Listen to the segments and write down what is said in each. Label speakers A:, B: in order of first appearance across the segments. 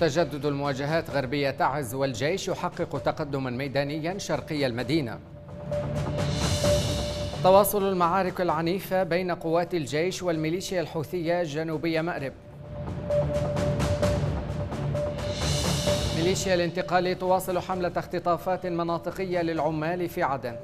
A: تجدد المواجهات غربية تعز والجيش يحقق تقدما ميدانيا شرقي المدينة تواصل المعارك العنيفة بين قوات الجيش والميليشيا الحوثية جنوبية مأرب ميليشيا الانتقالي تواصل حملة اختطافات مناطقية للعمال في عدن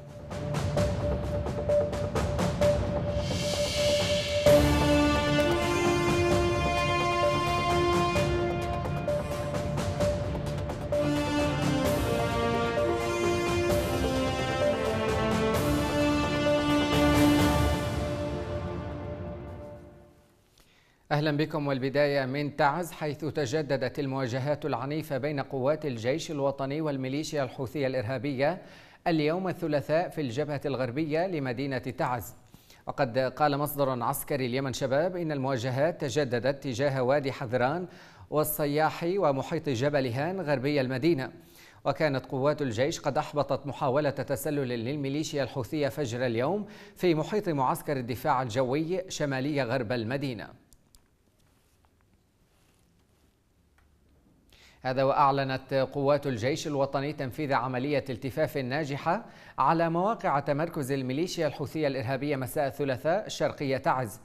A: أهلا بكم والبداية من تعز حيث تجددت المواجهات العنيفة بين قوات الجيش الوطني والميليشيا الحوثية الإرهابية اليوم الثلاثاء في الجبهة الغربية لمدينة تعز وقد قال مصدر عسكري اليمن شباب إن المواجهات تجددت تجاه وادي حذران والصياحي ومحيط جبل هان غربي المدينة وكانت قوات الجيش قد أحبطت محاولة تسلل للميليشيا الحوثية فجر اليوم في محيط معسكر الدفاع الجوي شمالي غرب المدينة هذا وأعلنت قوات الجيش الوطني تنفيذ عملية التفاف ناجحة على مواقع تمركز الميليشيا الحوثية الإرهابية مساء الثلاثاء شرقية تعز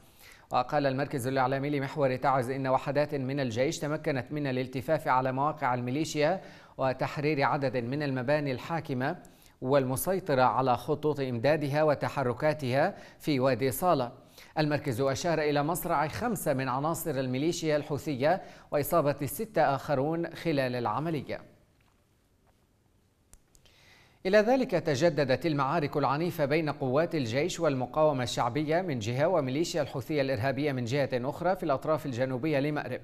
A: وقال المركز الإعلامي لمحور تعز إن وحدات من الجيش تمكنت من الالتفاف على مواقع الميليشيا وتحرير عدد من المباني الحاكمة والمسيطرة على خطوط إمدادها وتحركاتها في وادي صالة المركز أشار إلى مصرع خمسة من عناصر الميليشيا الحوثية وإصابة ستة آخرون خلال العملية إلى ذلك تجددت المعارك العنيفة بين قوات الجيش والمقاومة الشعبية من جهة وميليشيا الحوثية الإرهابية من جهة أخرى في الأطراف الجنوبية لمأرب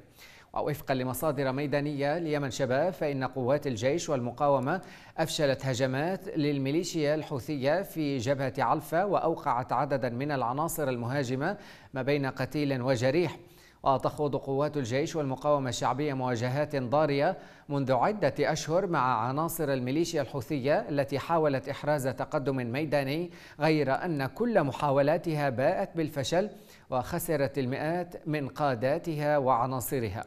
A: وفقا لمصادر ميدانية ليمن شباب فإن قوات الجيش والمقاومة أفشلت هجمات للميليشيا الحوثية في جبهة علفة وأوقعت عددا من العناصر المهاجمة ما بين قتيل وجريح وتخوض قوات الجيش والمقاومة الشعبية مواجهات ضارية منذ عدة أشهر مع عناصر الميليشيا الحوثية التي حاولت إحراز تقدم ميداني غير أن كل محاولاتها باءت بالفشل وخسرت المئات من قاداتها وعناصرها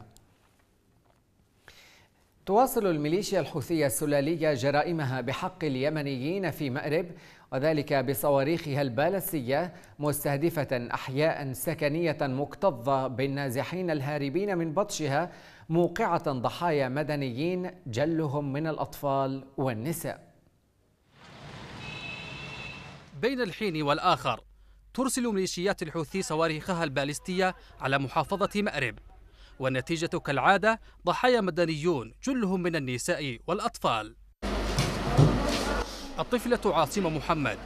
A: تواصل الميليشيا الحوثية السلالية جرائمها بحق اليمنيين في مأرب وذلك بصواريخها البالستية مستهدفة أحياء سكنية مكتظة بالنازحين الهاربين من بطشها موقعة ضحايا مدنيين جلهم من الأطفال والنساء
B: بين الحين والآخر ترسل ميليشيات الحوثي صواريخها البالستية على محافظة مأرب والنتيجة كالعادة ضحايا مدنيون جلهم من النساء والأطفال الطفلة عاصمة محمد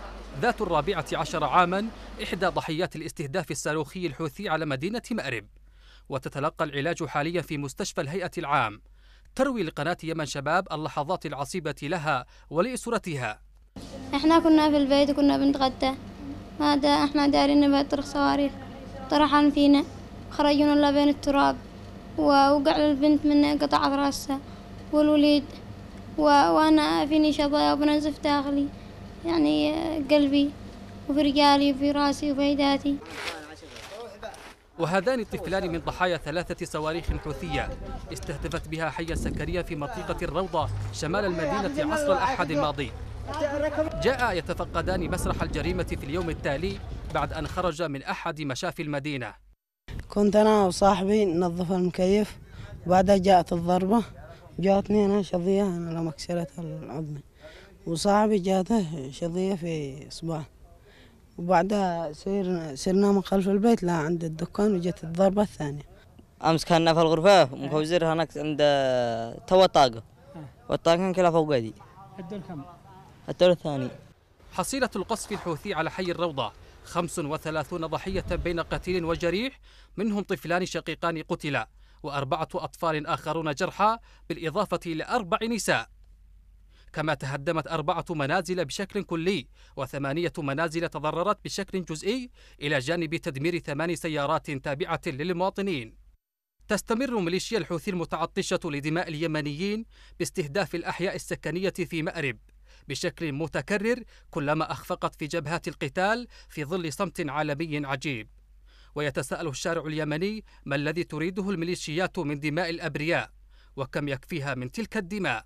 B: ذات الرابعة عشر عاما إحدى ضحيات الاستهداف الصاروخي الحوثي على مدينة مأرب وتتلقى العلاج حاليا في مستشفى الهيئة العام تروي لقناة يمن شباب اللحظات العصيبة لها ولأسرتها احنا كنا في البيت وكنا بنتغدى ماذا احنا دارين بيت صواريخ طرحاً فينا خرجونا بين التراب ووقع البنت من قطعت راسها والوليد وأنا فيني شظايا وبنزف داخلي يعني قلبي وفي رجالي وفي راسي وفي ايداتي وهذان الطفلان من ضحايا ثلاثة صواريخ حوثية استهدفت بها حي سكريا في منطقة الروضة شمال المدينة عصر الأحد الماضي جاء يتفقدان مسرح الجريمة في اليوم التالي بعد أن خرج من أحد مشافي المدينة كنت أنا وصاحبي ننظف المكيف وبعدها جاءت الضربة جاتني أنا شظية أنا لما كسرت العظم وصاحبي جاته شظية في صباعه وبعدها سيرنا سرنا من خلف البيت لا عند الدكان وجت الضربة الثانية أمس كنا في الغرفة مفوزر هناك عند توا طاقة والطاقة كلها فوق الدور كم الدور الثاني حصيلة القصف الحوثي على حي الروضة 35 ضحية بين قتيل وجريح منهم طفلان شقيقان قتلا وأربعة أطفال آخرون جرحى بالإضافة لأربع نساء كما تهدمت أربعة منازل بشكل كلي وثمانية منازل تضررت بشكل جزئي إلى جانب تدمير ثمان سيارات تابعة للمواطنين تستمر ميليشيا الحوثي المتعطشة لدماء اليمنيين باستهداف الأحياء السكنية في مأرب بشكل متكرر كلما أخفقت في جبهات القتال في ظل صمت عالمي عجيب ويتساءل الشارع اليمني ما الذي تريده الميليشيات من دماء الأبرياء وكم يكفيها من تلك الدماء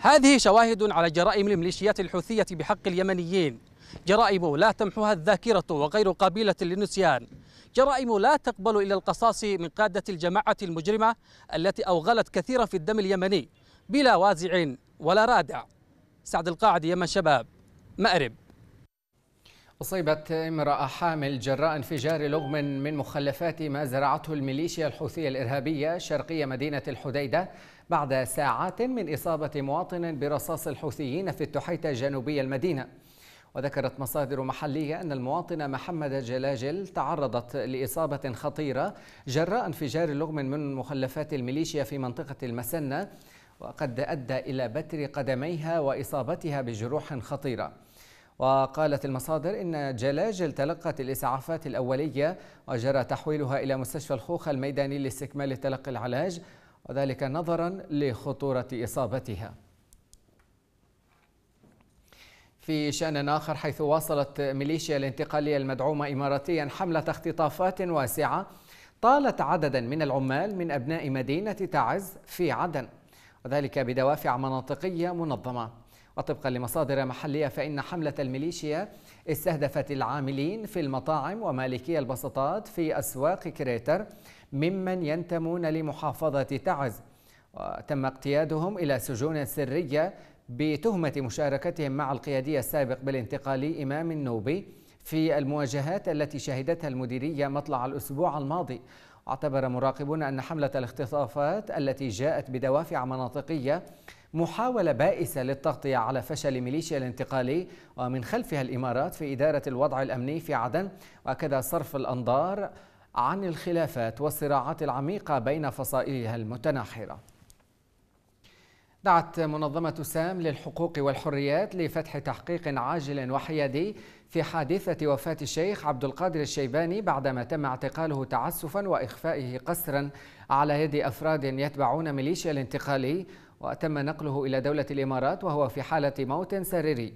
B: هذه شواهد على جرائم الميليشيات الحوثية بحق اليمنيين جرائم لا تمحوها الذاكرة وغير قابلة للنسيان جرائم لا تقبل إلى القصاص من قادة الجماعة المجرمة التي أوغلت كثيرا في الدم اليمني بلا وازع ولا رادع سعد القاعدي يما شباب مأرب
A: أصيبت امرأة حامل جراء انفجار لغم من مخلفات ما زرعته الميليشيا الحوثية الإرهابية شرقية مدينة الحديدة بعد ساعات من إصابة مواطن برصاص الحوثيين في التحيتة جنوبية المدينة وذكرت مصادر محلية أن المواطنة محمد جلاجل تعرضت لإصابة خطيرة جراء انفجار لغم من مخلفات الميليشيا في منطقة المسنة وقد أدى إلى بتر قدميها وإصابتها بجروح خطيرة وقالت المصادر إن جلاجل تلقت الإسعافات الأولية وجرى تحويلها إلى مستشفى الخوخة الميداني لاستكمال تلقي العلاج وذلك نظرا لخطورة إصابتها في شأن آخر حيث واصلت ميليشيا الانتقالية المدعومة إماراتيا حملة اختطافات واسعة طالت عددا من العمال من أبناء مدينة تعز في عدن وذلك بدوافع مناطقية منظمة وطبقا لمصادر محلية فإن حملة الميليشيا استهدفت العاملين في المطاعم ومالكي البسطات في أسواق كريتر ممن ينتمون لمحافظة تعز وتم اقتيادهم إلى سجون سرية بتهمة مشاركتهم مع القيادي السابق بالانتقالي إمام النوبي في المواجهات التي شهدتها المديرية مطلع الأسبوع الماضي اعتبر مراقبون أن حملة الاختطافات التي جاءت بدوافع مناطقية محاولة بائسة للتغطية على فشل ميليشيا الانتقالي ومن خلفها الإمارات في إدارة الوضع الأمني في عدن وكذا صرف الأنظار عن الخلافات والصراعات العميقة بين فصائلها المتناحرة دعت منظمة سام للحقوق والحريات لفتح تحقيق عاجل وحيادي في حادثة وفاة الشيخ عبد القادر الشيباني بعدما تم اعتقاله تعسفا وإخفائه قسرا على يد أفراد يتبعون ميليشيا الانتقالي وتم نقله إلى دولة الإمارات وهو في حالة موت سريري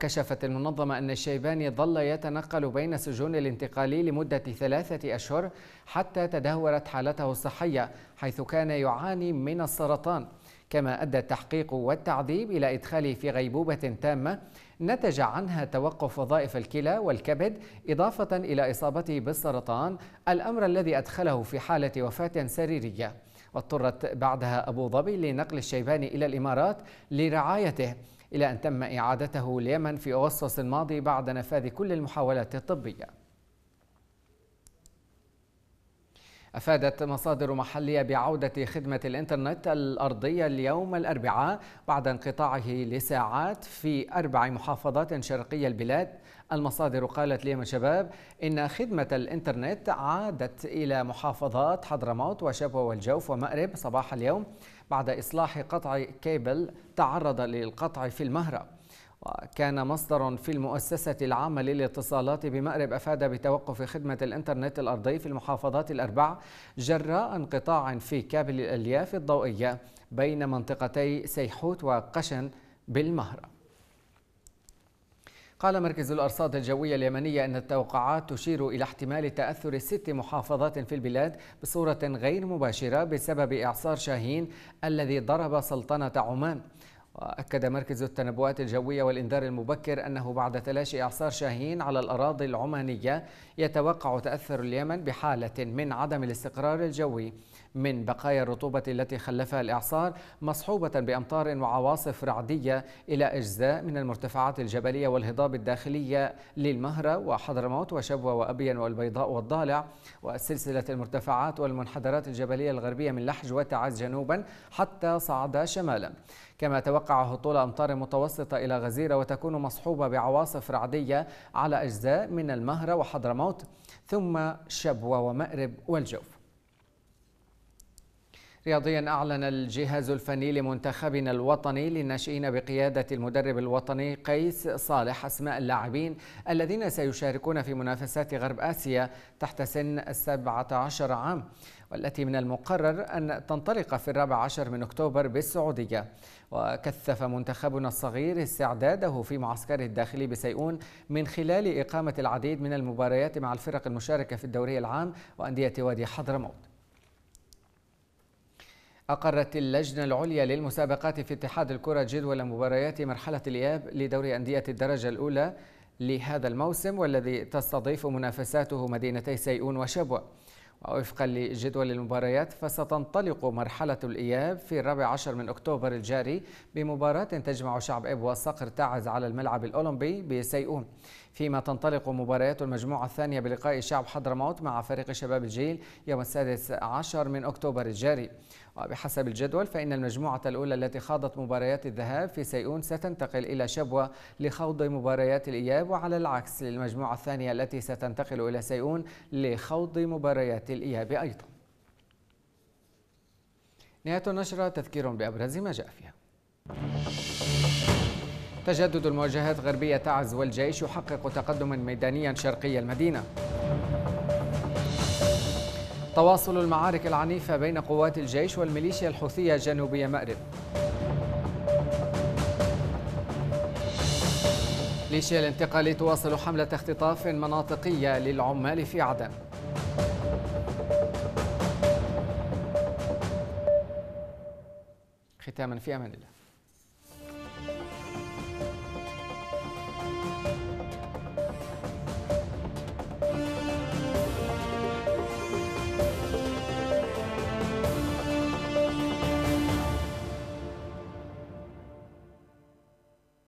A: كشفت المنظمة أن الشيباني ظل يتنقل بين سجون الانتقالي لمدة ثلاثة أشهر حتى تدهورت حالته الصحية حيث كان يعاني من السرطان كما أدى التحقيق والتعذيب إلى إدخاله في غيبوبة تامة نتج عنها توقف وظائف الكلى والكبد إضافة إلى إصابته بالسرطان الأمر الذي أدخله في حالة وفاة سريرية واضطرت بعدها أبو ظبي لنقل الشيباني إلى الإمارات لرعايته إلى أن تم إعادته اليمن في أغسطس الماضي بعد نفاذ كل المحاولات الطبية أفادت مصادر محلية بعودة خدمة الإنترنت الأرضية اليوم الأربعاء بعد انقطاعه لساعات في أربع محافظات شرقية البلاد المصادر قالت ليما شباب إن خدمة الإنترنت عادت إلى محافظات حضرموت وشبوة والجوف ومأرب صباح اليوم بعد إصلاح قطع كيبل تعرض للقطع في المهرة وكان مصدر في المؤسسة العامة للاتصالات بمأرب أفاد بتوقف خدمة الإنترنت الأرضي في المحافظات الأربع جراء انقطاع في كابل الألياف الضوئية بين منطقتي سيحوت وقشن بالمهره قال مركز الأرصاد الجوية اليمنية أن التوقعات تشير إلى احتمال تأثر ست محافظات في البلاد بصورة غير مباشرة بسبب إعصار شاهين الذي ضرب سلطنة عمان وأكد مركز التنبؤات الجوية والإنذار المبكر أنه بعد تلاشي إعصار شاهين على الأراضي العمانية يتوقع تأثر اليمن بحالة من عدم الاستقرار الجوي من بقايا الرطوبة التي خلفها الإعصار مصحوبة بأمطار وعواصف رعدية إلى أجزاء من المرتفعات الجبلية والهضاب الداخلية للمهرة وحضرموت وشبوة وأبين والبيضاء والضالع وسلسلة المرتفعات والمنحدرات الجبلية الغربية من لحج وتعز جنوبا حتى صعدا شمالا كما توقع هطول أمطار متوسطة إلى غزيرة وتكون مصحوبة بعواصف رعدية على أجزاء من المهرة وحضرموت ثم شبوة ومأرب والجوف رياضيا أعلن الجهاز الفني لمنتخبنا الوطني للناشئين بقيادة المدرب الوطني قيس صالح أسماء اللاعبين الذين سيشاركون في منافسات غرب آسيا تحت سن السبعة عشر عام والتي من المقرر أن تنطلق في الرابع عشر من أكتوبر بالسعودية وكثف منتخبنا الصغير استعداده في معسكره الداخلي بسيئون من خلال إقامة العديد من المباريات مع الفرق المشاركة في الدوري العام وأندية وادي حضرموت أقرت اللجنة العليا للمسابقات في اتحاد الكرة جدول مباريات مرحلة الإياب لدوري أندية الدرجة الأولى لهذا الموسم والذي تستضيف منافساته مدينتي سيئون وشبوة ووفقا لجدول المباريات فستنطلق مرحلة الإياب في الرابع عشر من أكتوبر الجاري بمباراة تجمع شعب إب والصقر تعز على الملعب الأولمبي بسيئون فيما تنطلق مباريات المجموعة الثانية بلقاء شعب حضرموت مع فريق شباب الجيل يوم السادس عشر من أكتوبر الجاري وبحسب الجدول فإن المجموعة الأولى التي خاضت مباريات الذهاب في سيئون ستنتقل إلى شبوة لخوض مباريات الإياب وعلى العكس للمجموعة الثانية التي ستنتقل إلى سيئون لخوض مباريات الإياب أيضا نهاية النشرة تذكير بأبرز ما جاء فيها تجدد المواجهات غربية تعز والجيش يحقق تقدما ميدانيا شرقي المدينة تواصل المعارك العنيفة بين قوات الجيش والميليشيا الحوثية جنوبية مأرب ميليشيا الانتقالي تواصل حملة اختطاف مناطقية للعمال في عدن ختاما في امان الله